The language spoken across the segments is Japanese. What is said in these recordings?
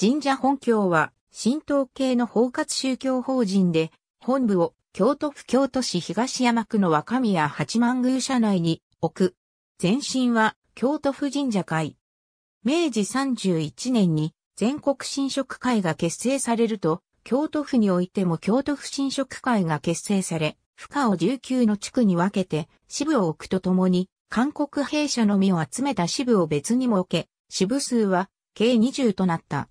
神社本教は、神道系の包括宗教法人で、本部を京都府京都市東山区の若宮八幡宮社内に置く。前身は京都府神社会。明治31年に全国神職会が結成されると、京都府においても京都府神職会が結成され、府下を19の地区に分けて支部を置くとともに、韓国兵舎のみを集めた支部を別に設け、支部数は計20となった。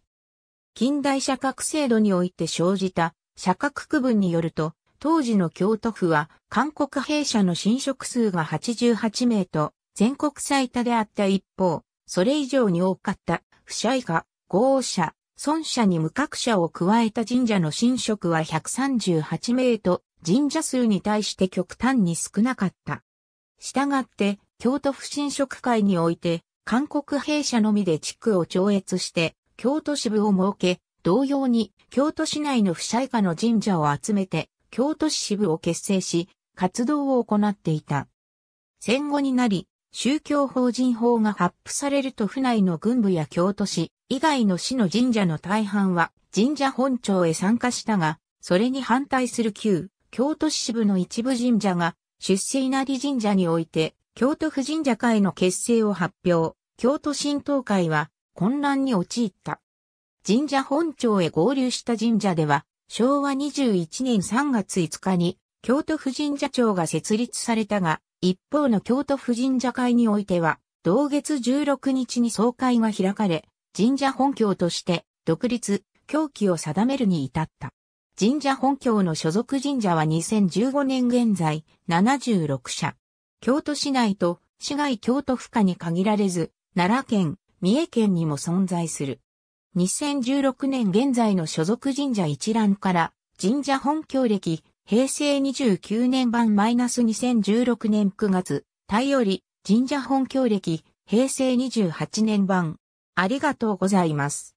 近代社格制度において生じた社格区分によると、当時の京都府は韓国兵舎の侵食数が88名と全国最多であった一方、それ以上に多かった不社以下、豪社、孫社に無格者を加えた神社の神職は138名と神社数に対して極端に少なかった。したがって、京都府神職会において、韓国兵舎のみで地区を超越して、京都支部を設け、同様に京都市内の不社以下の神社を集めて京都市支部を結成し、活動を行っていた。戦後になり、宗教法人法が発布されると府内の軍部や京都市以外の市の神社の大半は神社本庁へ参加したが、それに反対する旧京都市支部の一部神社が出世稲荷神社において京都府神社会の結成を発表。京都新東会は混乱に陥った。神社本庁へ合流した神社では、昭和21年3月5日に京都府神社庁が設立されたが、一方の京都府神社会においては、同月16日に総会が開かれ、神社本教として独立、教規を定めるに至った。神社本教の所属神社は2015年現在76社。京都市内と市外京都府下に限られず、奈良県、三重県にも存在する。2016年現在の所属神社一覧から神社本教歴平成29年版マイナス -2016 年9月、頼り神社本教歴平成28年版。ありがとうございます。